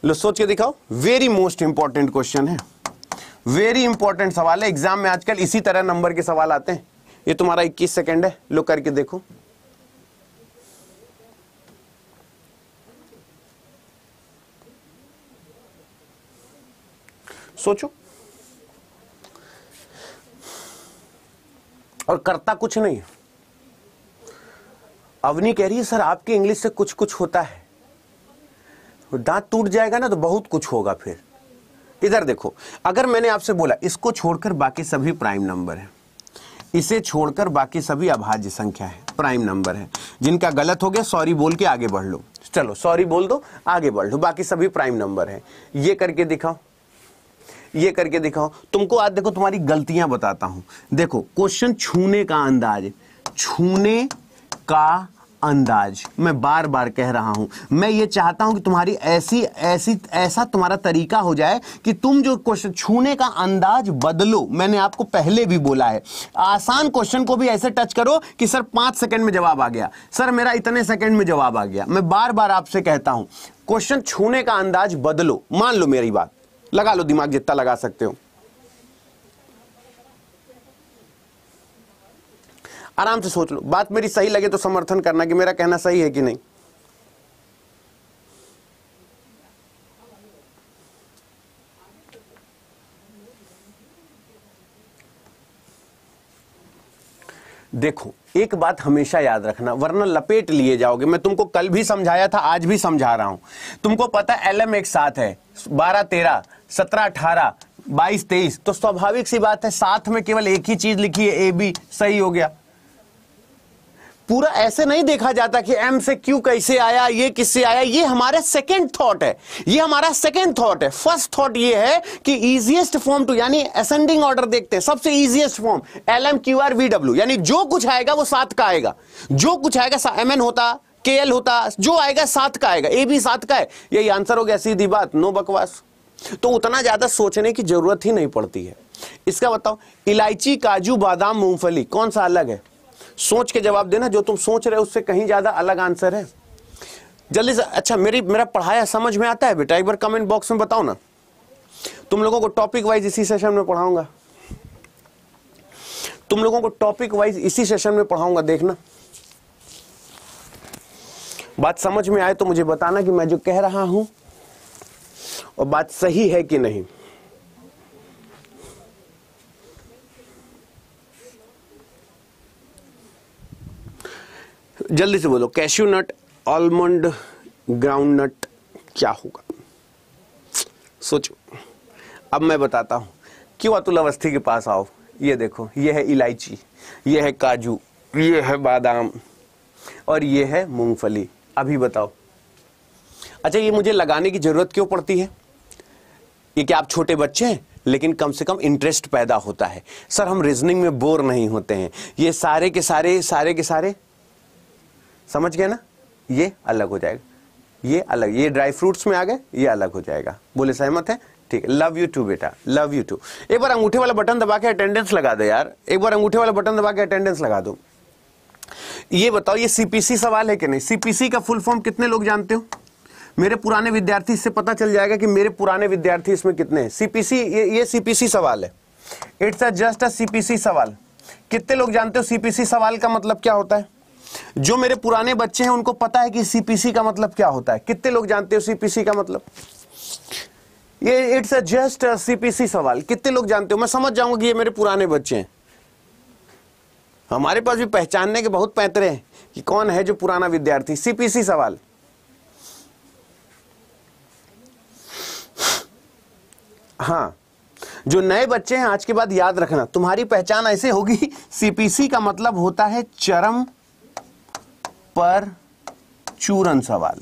A: लो सोच के दिखाओ वेरी मोस्ट इंपॉर्टेंट क्वेश्चन है वेरी इंपॉर्टेंट सवाल है एग्जाम में आजकल इसी तरह नंबर के सवाल आते हैं ये तुम्हारा 21 सेकंड है लो करके देखो सोचो और करता कुछ नहीं अवनी कह रही है सर आपकी इंग्लिश से कुछ कुछ होता है दांत टूट जाएगा ना तो बहुत कुछ होगा फिर इधर देखो अगर मैंने आपसे बोला इसको छोड़कर बाकी सभी प्राइम नंबर है इसे छोड़कर बाकी सभी अभाज्य संख्या है प्राइम नंबर है जिनका गलत हो गया सॉरी बोल के आगे बढ़ लो चलो सॉरी बोल दो आगे बढ़ लो बाकी सभी प्राइम नंबर है ये करके दिखाओ ये करके दिखाओ तुमको आज देखो तुम्हारी गलतियां बताता हूं देखो क्वेश्चन छूने का अंदाज छूने का अंदाज मैं बार बार कह रहा हूं मैं ये चाहता हूं कि तुम्हारी ऐसी ऐसी ऐसा तुम्हारा तरीका हो जाए कि तुम जो क्वेश्चन छूने का अंदाज बदलो मैंने आपको पहले भी बोला है आसान क्वेश्चन को भी ऐसे टच करो कि सर पांच सेकंड में जवाब आ गया सर मेरा इतने सेकंड में जवाब आ गया मैं बार बार आपसे कहता हूं क्वेश्चन छूने का अंदाज बदलो मान लो मेरी बात लगा लो दिमाग जितना लगा सकते हो आराम से सोच लो बात मेरी सही लगे तो समर्थन करना कि मेरा कहना सही है कि नहीं देखो एक बात हमेशा याद रखना वरना लपेट लिए जाओगे मैं तुमको कल भी समझाया था आज भी समझा रहा हूं तुमको पता एल एम एक साथ है बारह तेरह सत्रह अठारह बाईस तेईस तो स्वाभाविक सी बात है साथ में केवल एक ही चीज लिखी है ए बी सही हो गया पूरा ऐसे नहीं देखा जाता कि एम से क्यू कैसे आया ये किससे आया ये हमारा सेकेंड थॉट है ये हमारा सेकेंड थॉट है फर्स्ट थॉट ये है कि इजिएस्ट फॉर्म टू यानी असेंडिंग ऑर्डर देखते हैं सबसे easiest form L M Q R V W यानी जो कुछ आएगा वो सात का आएगा जो कुछ आएगा एम एन होता के एल होता जो आएगा सात का आएगा ए भी सात का है यही आंसर हो गया सीधी बात नो बकवास तो उतना ज्यादा सोचने की जरूरत ही नहीं पड़ती है इसका बताओ इलायची काजू बादाम मूंगफली कौन सा अलग है सोच के जवाब देना जो तुम सोच रहे हो उससे कहीं ज़्यादा अलग आंसर है जल्दी से अच्छा मेरी मेरा पढ़ाया समझ में आता है बेटा एक बार कमेंट बॉक्स में बताओ ना तुम लोगों को टॉपिक वाइज इसी सेशन में पढ़ाऊंगा तुम लोगों को टॉपिक वाइज इसी सेशन में पढ़ाऊंगा देखना बात समझ में आए तो मुझे बताना कि मैं जो कह रहा हूं और बात सही है कि नहीं जल्दी से बोलो cashew nut almond ground nut क्या होगा सोचो अब मैं बताता हूँ क्यों अतुल अवस्थी के पास आओ ये देखो ये है इलायची ये है काजू ये है बादाम और ये है मूंगफली अभी बताओ अच्छा ये मुझे लगाने की ज़रूरत क्यों पड़ती है ये क्या आप छोटे बच्चे हैं लेकिन कम से कम इंटरेस्ट पैदा होता है सर हम रीजनिंग में बोर नहीं होते हैं ये सारे के सारे सारे के सारे समझ गए ना ये अलग हो जाएगा ये अलग ये ड्राई फ्रूट्स में आ गए ये अलग हो जाएगा बोले सहमत है ठीक है लव यू टू बेटा लव यू टू एक बार अंगूठे वाला बटन दबा के अटेंडेंस लगा दो यार एक बार अंगूठे वाला बटन दबा के अटेंडेंस लगा दो ये बताओ ये सीपीसी सवाल है कि नहीं सीपीसी का फुल फॉर्म कितने लोग जानते हो मेरे पुराने विद्यार्थी इससे पता चल जाएगा कि मेरे पुराने विद्यार्थी इसमें कितने हैं सीपीसी ये ये सीपीसी सवाल है it's a just a CPC सवाल कितने लोग जानते हो सीपीसी सवाल का मतलब क्या होता है जो मेरे पुराने बच्चे हैं उनको पता है कि सीपीसी का मतलब क्या होता है कितने लोग जानते हो सीपीसी का मतलब ये इट्स अ जस्ट सीपीसी सवाल कितने लोग जानते हो मैं समझ जाऊंगा कि ये मेरे पुराने बच्चे हैं हमारे पास भी पहचानने के बहुत पैतरे हैं कि कौन है जो पुराना विद्यार्थी सीपीसी सवाल हाँ जो नए बच्चे हैं आज के बाद याद रखना तुम्हारी पहचान ऐसे होगी सीपीसी का मतलब होता है चरम पर चूरन सवाल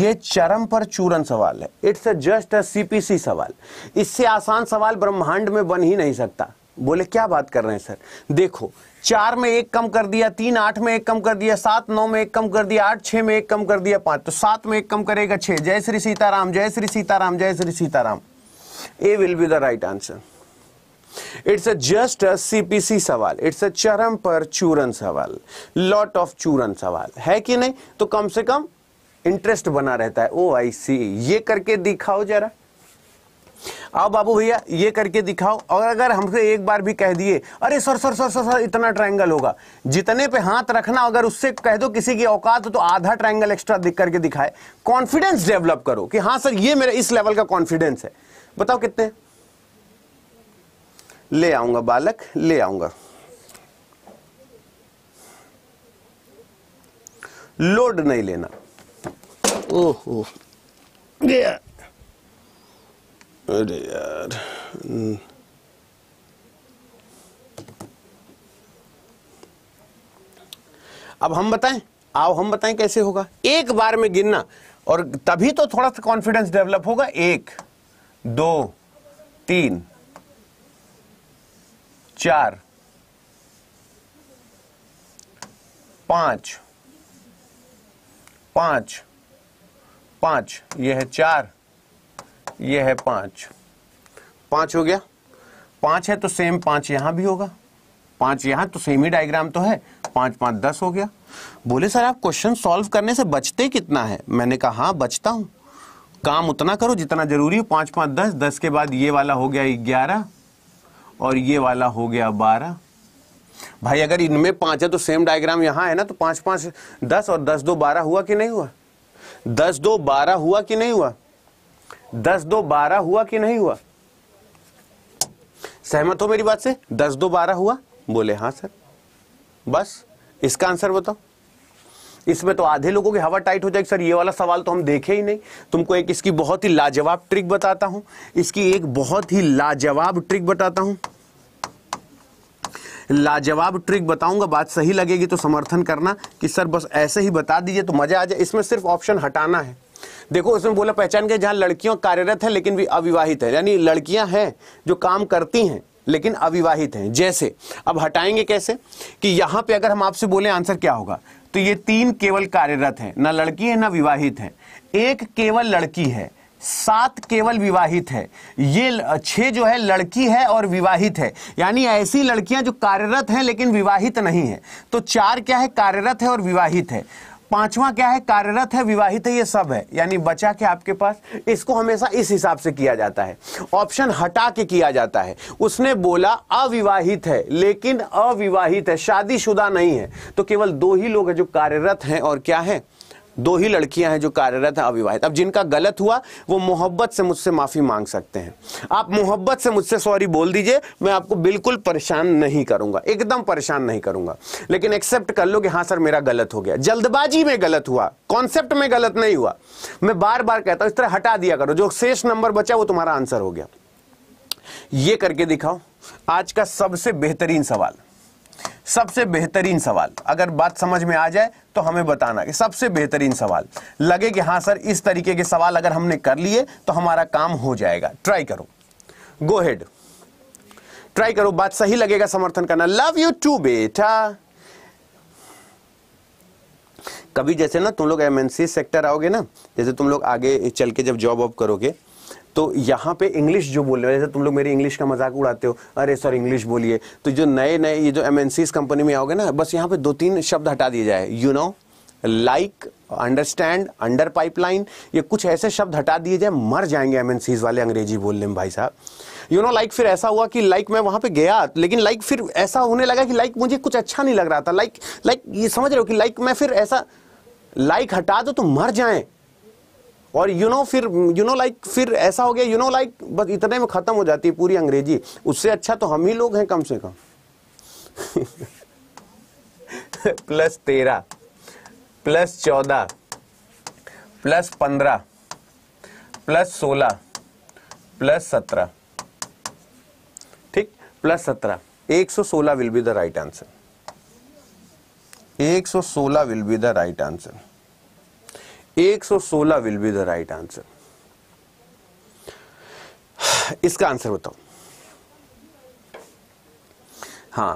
A: ये चरम पर चूरन सवाल है इट्स जस्ट अ सीपीसी सवाल इससे आसान सवाल ब्रह्मांड में बन ही नहीं सकता बोले क्या बात कर रहे हैं सर देखो चार में एक कम कर दिया तीन आठ में एक कम कर दिया सात नौ में एक कम कर दिया आठ छह में एक कम कर दिया पांच तो सात में एक कम करेगा छह जय श्री सीताराम जय श्री सीताराम जय Shri Sitaram A will be the right answer it's a just a CPC सवाल इट्स अ चरम पर चूरन सवाल लॉट ऑफ चूरन सवाल है कि नहीं तो कम से कम इंटरेस्ट बना रहता है ओ आई सी ये करके दिखाओ जरा आओ बाबू भैया ये करके दिखाओ और अगर हमसे एक बार भी कह दिए अरे sir sir sir sir sir इतना ट्रायंगल होगा जितने पे हाथ रखना अगर उससे कह दो किसी की औकात हो तो आधा ट्रायंगल एक्स्ट्रा दिख करके दिखाए कॉन्फिडेंस डेवलप करो कि हाँ सर ये मेरा इस लेवल का कॉन्फिडेंस है बताओ कितने ले आऊंगा बालक ले आऊंगा लोड नहीं लेना ओहो अरे यार हम्म। अब हम बताएं आओ हम बताएं कैसे होगा एक बार में गिनना और तभी तो थोड़ा सा कॉन्फिडेंस डेवलप होगा एक दो तीन चार पांच पांच पांच यह है चार यह है पांच पांच हो गया पांच है तो सेम पांच यहां भी होगा पांच यहां तो सेम ही डायग्राम तो है पांच पांच दस हो गया बोले सर आप क्वेश्चन सॉल्व करने से बचते कितना है मैंने कहा हाँ बचता हूं काम उतना करो जितना जरूरी हो पांच पांच दस दस के बाद ये वाला हो गया ग्यारह और ये वाला हो गया बारह भाई अगर इनमें पांच है तो सेम डायग्राम यहां है ना तो पांच पांच दस और दस दो बारह हुआ कि नहीं हुआ दस दो बारह हुआ कि नहीं हुआ दस दो बारह हुआ कि नहीं हुआ सहमत हो मेरी बात से दस दो बारह हुआ बोले हां सर बस इसका आंसर बताओ इसमें तो आधे लोगों की हवा टाइट हो जाएगी सर ये वाला सवाल तो हम देखे ही नहीं तुमको एक इसकी बहुत ही लाजवाब ट्रिक बताता हूं इसकी एक बहुत ही लाजवाब ट्रिक बताता हूं लाजवाब ट्रिक बताऊंगा बात सही लगेगी तो समर्थन करना कि सर बस ऐसे ही बता दीजिए तो मजा आ जाए इसमें सिर्फ ऑप्शन हटाना है देखो उसमें बोला पहचान के जहां लड़कियां कार्यरत है लेकिन भी अविवाहित है यानी लड़कियां हैं जो काम करती हैं लेकिन अविवाहित हैं जैसे अब हटाएंगे कैसे कि यहां पे अगर हम आपसे बोले आंसर क्या होगा तो ये तीन केवल कार्यरत हैं ना लड़की है ना विवाहित है एक केवल लड़की है सात केवल विवाहित है ये छह जो है लड़की है और विवाहित है यानी ऐसी लड़कियां जो कार्यरत हैं लेकिन विवाहित नहीं है तो चार क्या है कार्यरत है और विवाहित है पांचवा क्या है कार्यरत है विवाहित है ये सब है यानी बचा के आपके पास इसको हमेशा इस हिसाब से किया जाता है ऑप्शन हटा के किया जाता है उसने बोला अविवाहित है लेकिन अविवाहित है शादीशुदा नहीं है तो केवल दो ही लोग हैं जो कार्यरत हैं और क्या है दो ही लड़कियां हैं जो कार्यरत हैं अविवाहित अब जिनका गलत हुआ वो मोहब्बत से मुझसे माफ़ी मांग सकते हैं आप मोहब्बत से मुझसे सॉरी बोल दीजिए मैं आपको बिल्कुल परेशान नहीं करूंगा एकदम परेशान नहीं करूंगा लेकिन एक्सेप्ट कर लो कि हाँ सर मेरा गलत हो गया जल्दबाजी में गलत हुआ कॉन्सेप्ट में गलत नहीं हुआ मैं बार बार कहता हूं इस तरह हटा दिया करो जो शेष नंबर बचा वो तुम्हारा आंसर हो गया ये करके दिखाओ आज का सबसे बेहतरीन सवाल सबसे बेहतरीन सवाल अगर बात समझ में आ जाए तो हमें बताना कि सबसे बेहतरीन सवाल लगे कि हाँ सर इस तरीके के सवाल अगर हमने कर लिए तो हमारा काम हो जाएगा ट्राई करो गो हेड ट्राई करो बात सही लगेगा समर्थन करना लव यू टू बेटा कभी जैसे ना तुम लोग एमएनसी सेक्टर आओगे ना जैसे तुम लोग आगे चल के जब जॉब ऑफ करोगे तो यहाँ पे इंग्लिश जो बोल रहे हो जैसे तुम लोग मेरी इंग्लिश का मजाक उड़ाते हो अरे सर इंग्लिश बोलिए तो जो नए नए ये जो एम कंपनी में आओगे ना बस यहाँ पे दो तीन शब्द हटा दिए जाए you know like understand under pipeline ये कुछ ऐसे शब्द हटा दिए जाए मर जाएंगे एम वाले अंग्रेजी बोलने में भाई साहब यू नो लाइक फिर ऐसा हुआ कि लाइक like मैं वहां पे गया लेकिन लाइक like फिर ऐसा होने लगा कि लाइक like मुझे कुछ अच्छा नहीं लग रहा था लाइक लाइक ये समझ रहे हो कि लाइक मैं फिर ऐसा लाइक हटा दो तो मर जाए और यू you नो know, फिर you you know know, like like, फिर ऐसा हो गया यू नो लाइक बस इतने में ख़त्म हो जाती है पूरी अंग्रेजी उससे अच्छा तो हम ही लोग हैं कम से कम प्लस [laughs] तेरह प्लस चौदह प्लस पंद्रह प्लस सोलह प्लस सत्रह ठीक प्लस सत्रह एक सौ सोलह will be the right answer एक सौ सोलह will be the right answer 116 will be the right answer इसका आंसर बताओ हाँ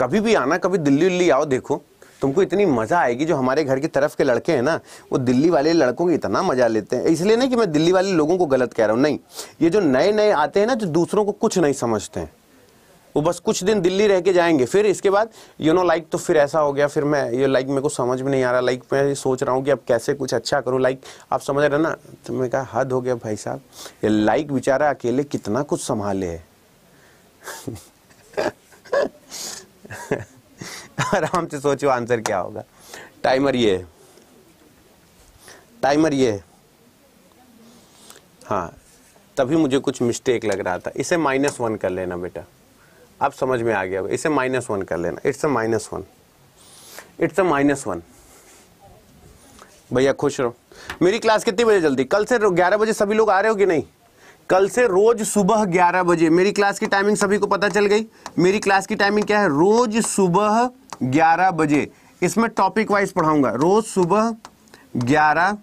A: कभी भी आना कभी दिल्ली उल्ली आओ देखो तुमको इतनी मजा आएगी जो हमारे घर की तरफ के लड़के हैं ना वो दिल्ली वाले लड़कों की इतना मजा लेते हैं इसलिए नहीं कि मैं दिल्ली वाले लोगों को गलत कह रहा हूँ नहीं ये जो नए नए आते हैं ना जो दूसरों को कुछ नहीं समझते हैं वो बस कुछ दिन दिल्ली रह के जाएंगे फिर इसके बाद यू नो लाइक तो फिर ऐसा हो गया फिर मैं ये लाइक मेरे को समझ में नहीं आ रहा लाइक मैं सोच रहा हूँ कि अब कैसे कुछ अच्छा करूँ लाइक आप समझ रहे ना तो मैं कहा हद हो गया भाई साहब ये लाइक बेचारा अकेले कितना कुछ संभाले है [laughs] आराम से सोचो आंसर क्या होगा टाइमर ये है टाइमर ये है हाँ तभी मुझे कुछ मिस्टेक लग रहा था इसे माइनस वन कर लेना बेटा अब समझ में आ गया इसे माइनस वन कर लेना it's a minus one it's a minus one भैया खुश रहो मेरी क्लास कितनी बजे जल्दी कल से ग्यारह बजे सभी लोग आ रहे हो कि नहीं कल से रोज सुबह 11 बजे मेरी क्लास की टाइमिंग सभी को पता चल गई मेरी क्लास की टाइमिंग क्या है रोज सुबह 11 बजे इसमें टॉपिक वाइज पढ़ाऊंगा रोज सुबह 11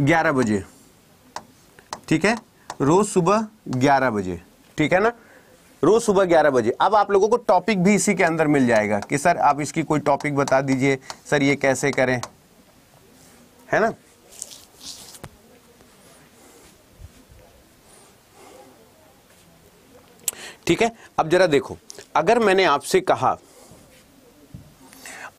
A: 11 बजे ठीक है रोज सुबह 11 बजे ठीक है ना रोज सुबह ग्यारह बजे अब आप लोगों को टॉपिक भी इसी के अंदर मिल जाएगा कि सर आप इसकी कोई टॉपिक बता दीजिए सर ये कैसे करें है ना ठीक है अब जरा देखो अगर मैंने आपसे कहा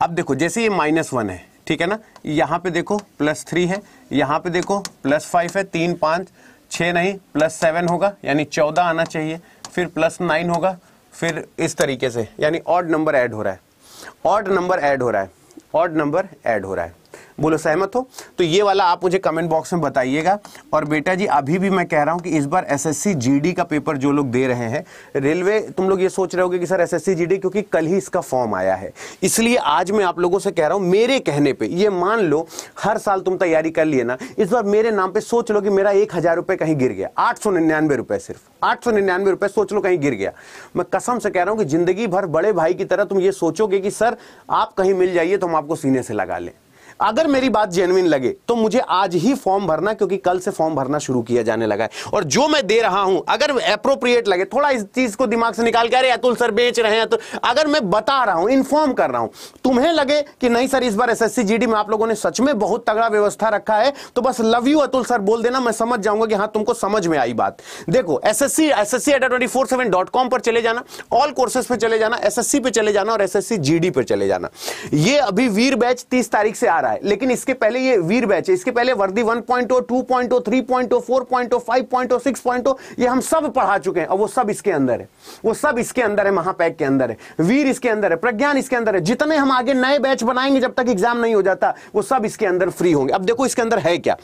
A: अब देखो जैसे ये माइनस वन है ठीक है ना यहां पे देखो प्लस थ्री है यहां पे देखो प्लस फाइव है तीन पांच छ नहीं प्लस सेवन होगा यानी चौदह आना चाहिए फिर प्लस नाइन होगा फिर इस तरीके से यानी ऑड नंबर ऐड हो रहा है ऑड नंबर ऐड हो रहा है ऑड नंबर ऐड हो रहा है बोलो सहमत हो तो ये वाला आप मुझे कमेंट बॉक्स में बताइएगा और बेटा जी अभी भी मैं कह रहा हूँ कि इस बार एसएससी जीडी का पेपर जो लोग दे रहे हैं रेलवे तुम लोग ये सोच रहे होगे कि सर एसएससी जीडी क्योंकि कल ही इसका फॉर्म आया है इसलिए आज मैं आप लोगों से कह रहा हूँ मेरे कहने पर ये मान लो हर साल तुम तैयारी कर लिए ना इस बार मेरे नाम पर सोच लो कि मेरा एक हज़ार रुपये कहीं गिर गया आठ सौ निन्यानवे रुपये सिर्फ आठ सौ निन्यानवे रुपये सोच लो कहीं गिर गया मैं कसम से कह रहा हूँ कि जिंदगी भर बड़े भाई की तरह तुम ये सोचोगे कि सर आप कहीं मिल जाइए तो हम आपको सीने से लगा लें अगर मेरी बात जेनविन लगे तो मुझे आज ही फॉर्म भरना क्योंकि कल से फॉर्म भरना शुरू किया जाने लगा है और जो मैं दे रहा हूं अगर अप्रोप्रिएट लगे थोड़ा इस चीज को दिमाग से निकाल के अरे अतुल सर बेच रहे हैं तो अगर मैं बता रहा हूं इन्फॉर्म कर रहा हूं तुम्हें लगे कि नहीं सर इस बार एस जीडी में आप लोगों ने सच में बहुत तगड़ा व्यवस्था रखा है तो बस लव यू अतुल सर बोल देना मैं समझ जाऊंगा कि हाँ तुमको समझ में आई बात देखो S S eight twenty four seven dot com पर चले जाना ऑल कोर्सेस पर चले जाना एसएससी पे चले जाना और जी डी पे चले जाना ये अभी वीर बैच तीस तारीख से आ रहा है लेकिन इसके पहले ये वीर बैच है इसके पहले वर्दी 1.0 2.0 3.0 4.0 5.0 6.0 ये हम सब पढ़ा चुके हैं और वो सब इसके अंदर है वो सब इसके अंदर है महापैक के अंदर है वीर इसके अंदर है प्रज्ञान इसके अंदर है जितने हम आगे नए बैच बनाएंगे जब तक एग्जाम नहीं हो जाता वो सब इसके अंदर फ्री होंगे अब देखो इसके अंदर है क्या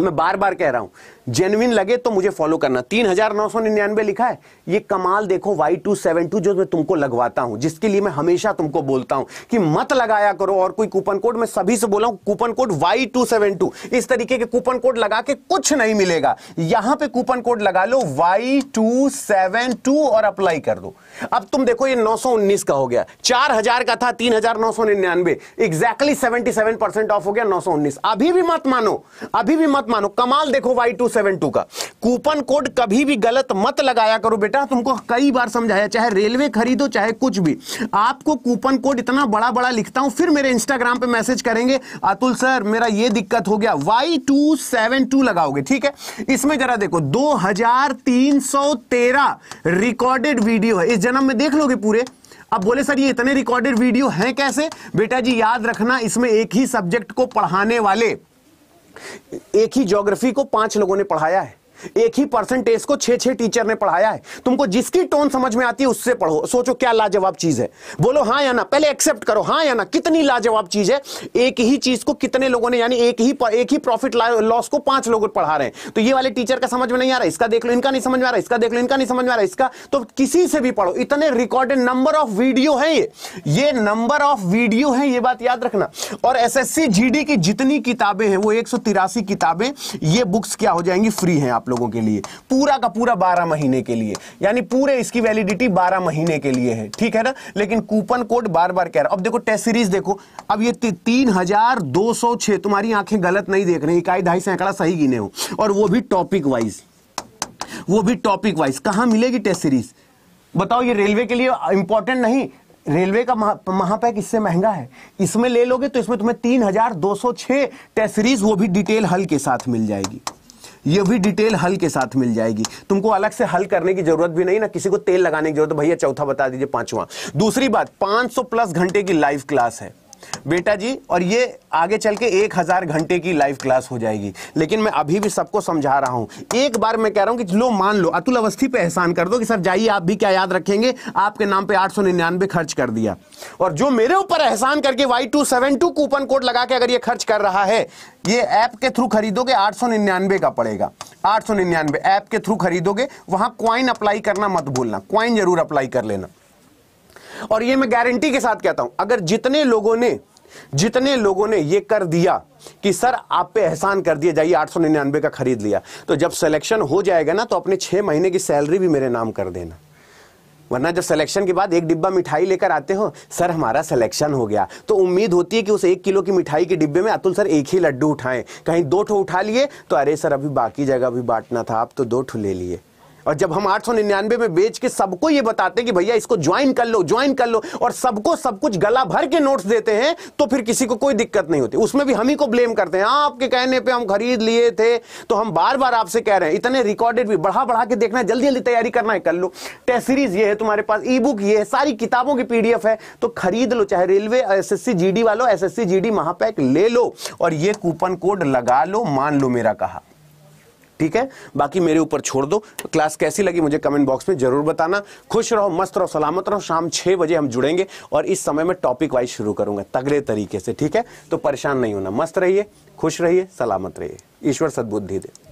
A: मैं बार बार कह रहा हूं जेनुइन लगे तो मुझे फॉलो करना तीन हजार नौ सौ निन्यानवे लिखा है ये कमाल देखो वाई टू सेवन टू जो मैं तुमको लगवाता हूं जिसके लिए मैं हमेशा तुमको बोलता हूं कि मत लगाया करो और कोई कूपन कोड मैं सभी से बोला हूं coupon code Y two seven two इस तरीके के कूपन कोड लगा के कुछ नहीं मिलेगा यहां पे कूपन कोड लगा लो वाई टू सेवन टू और अप्लाई कर दो अब तुम देखो ये नौ सौ उन्नीस का हो गया चार हजार का था तीन हजार नौ सौ निन्यानवे exactly seventy seven percent off हो गया नौ सौ उन्नीस अभी भी मत मानो अभी भी मत मानो कमाल देखो वाई टू सेवन टू का कूपन कोड कभी भी गलत मत लगाया करो बेटा तुमको कई बार समझाया चाहे रेलवे खरीदो चाहे कुछ भी आपको कूपन कोड इतना बड़ा बड़ा लिखता हूं फिर मेरे इंस्टाग्राम पे मैसेज करेंगे अतुल सर मेरा ये दिक्कत हो गया वाई टू सेवन टू लगाओगे ठीक है इसमें जरा देखो दो हजार तीन सौ तेरह रिकॉर्डेड वीडियो है इस जन्म में देख लोगे पूरे अब बोले सर ये इतने रिकॉर्डेड वीडियो हैं कैसे बेटा जी याद रखना इसमें एक ही सब्जेक्ट को पढ़ाने वाले एक ही ज्योग्राफी को पांच लोगों ने पढ़ाया है एक ही परसेंटेज को छह छह टीचर ने पढ़ाया है तुमको जिसकी टोन समझ में आती है उससे पढ़ो सोचो क्या लाजवाब चीज है बोलो हाँ या ना पहले एक्सेप्ट करो हाँ या ना कितनी लाजवाब चीज है एक ही चीज को कितने लोगों ने यानी एक ही एक ही प्रॉफिट लॉस को पांच लोग पढ़ा रहे हैं तो ये वाले टीचर का समझ में नहीं आ रहा इसका देख लो इनका नहीं समझ में आ रहा इसका देख लो इनका नहीं समझ में आ रहा इसका तो किसी से भी पढ़ो इतने रिकॉर्डेड नंबर ऑफ वीडियो है ये ये नंबर ऑफ वीडियो है ये बात याद रखना और S S C G D की जितनी किताबें हैं वो एक किताबें ये बुक्स क्या हो जाएंगी फ्री हैं आप लोगों के लिए पूरा का पूरा बारह महीने के लिए यानी पूरे इसकी वैलिडिटी बारह महीने के लिए है ठीक है ना लेकिन कूपन कोड बार बार कह रहा अब देखो टेस्ट सीरीज देखो अब ये तीन हजार दो सौ छह तुम्हारी आंखें गलत नहीं देख रही इकाई ढाई सैकड़ा सही गिने हो और वो भी टॉपिक वाइज वो भी टॉपिक वाइज कहा मिलेगी टेस्ट सीरीज बताओ ये रेलवे के लिए इंपॉर्टेंट नहीं रेलवे का महापैक इससे महंगा है इसमें ले लोगे तो इसमें तुम्हें तीन हजार दो सौ छह टेस्ट सीरीज वो भी डिटेल हल के साथ मिल जाएगी ये भी डिटेल हल के साथ मिल जाएगी तुमको अलग से हल करने की जरूरत भी नहीं ना किसी को तेल लगाने की जरूरत तो भैया चौथा बता दीजिए पांचवा दूसरी बात 500 प्लस घंटे की लाइव क्लास है बेटा जी और ये आगे चल के एक हजार घंटे की लाइव क्लास हो जाएगी लेकिन मैं अभी भी सबको समझा रहा हूं एक बार मैं कह रहा हूं कि लो मान लो अतुल अवस्थी पे एहसान कर दो कि सर जाइए आप भी क्या याद रखेंगे आपके नाम पे आठ खर्च कर दिया और जो मेरे ऊपर एहसान करके Y two seven two coupon code लगा के अगर ये खर्च कर रहा है ये ऐप के थ्रू खरीदोगे आठ सौ निन्यानवे का पड़ेगा आठ सौ निन्यानवे ऐप के थ्रू खरीदोगे वहां क्वाइन अप्लाई करना मत भूलना क्वाइन जरूर अप्लाई कर लेना और ये मैं गारंटी के साथ कहता हूं अगर जितने लोगों ने जितने लोगों ने यह कर दिया कि सर आप पे एहसान कर दिया जाइए आठ का खरीद लिया तो जब सिलेक्शन हो जाएगा ना तो अपने छह महीने की सैलरी भी मेरे नाम कर देना वरना जब सिलेक्शन के बाद एक डिब्बा मिठाई लेकर आते हो सर हमारा सिलेक्शन हो गया तो उम्मीद होती है कि उस एक किलो की मिठाई के डिब्बे में अतुल सर एक ही लड्डू उठाएं कहीं दो ठो उठा लिए तो अरे सर अभी बाकी जगह भी बांटना था आप तो दो ठो ले लिए और जब हम आठ में बेच के सबको ये बताते हैं कि भैया इसको ज्वाइन कर लो ज्वाइन कर लो और सबको सब कुछ गला भर के नोट्स देते हैं तो फिर किसी को कोई दिक्कत नहीं होती उसमें भी हम ही को ब्लेम करते हैं हाँ, आपके कहने पर हम खरीद लिए थे तो हम बार बार आपसे कह रहे हैं इतने रिकॉर्डेड भी बढ़ा बढ़ा के देखना है जल्दी जल्दी तैयारी करना है कर लो टेस्ट सीरीज ये है तुम्हारे पास ई बुक ये है सारी किताबों की पीडीएफ है तो खरीद लो चाहे रेलवे एस एस वालों एस एस महापैक ले लो और ये कूपन कोड लगा लो मान लो मेरा कहा ठीक है बाकी मेरे ऊपर छोड़ दो क्लास कैसी लगी मुझे कमेंट बॉक्स में जरूर बताना खुश रहो मस्त रहो सलामत रहो शाम छह बजे हम जुड़ेंगे और इस समय में टॉपिक वाइज शुरू करूंगा तगड़े तरीके से ठीक है तो परेशान नहीं होना मस्त रहिए खुश रहिए सलामत रहिए ईश्वर सद्बुद्धि दे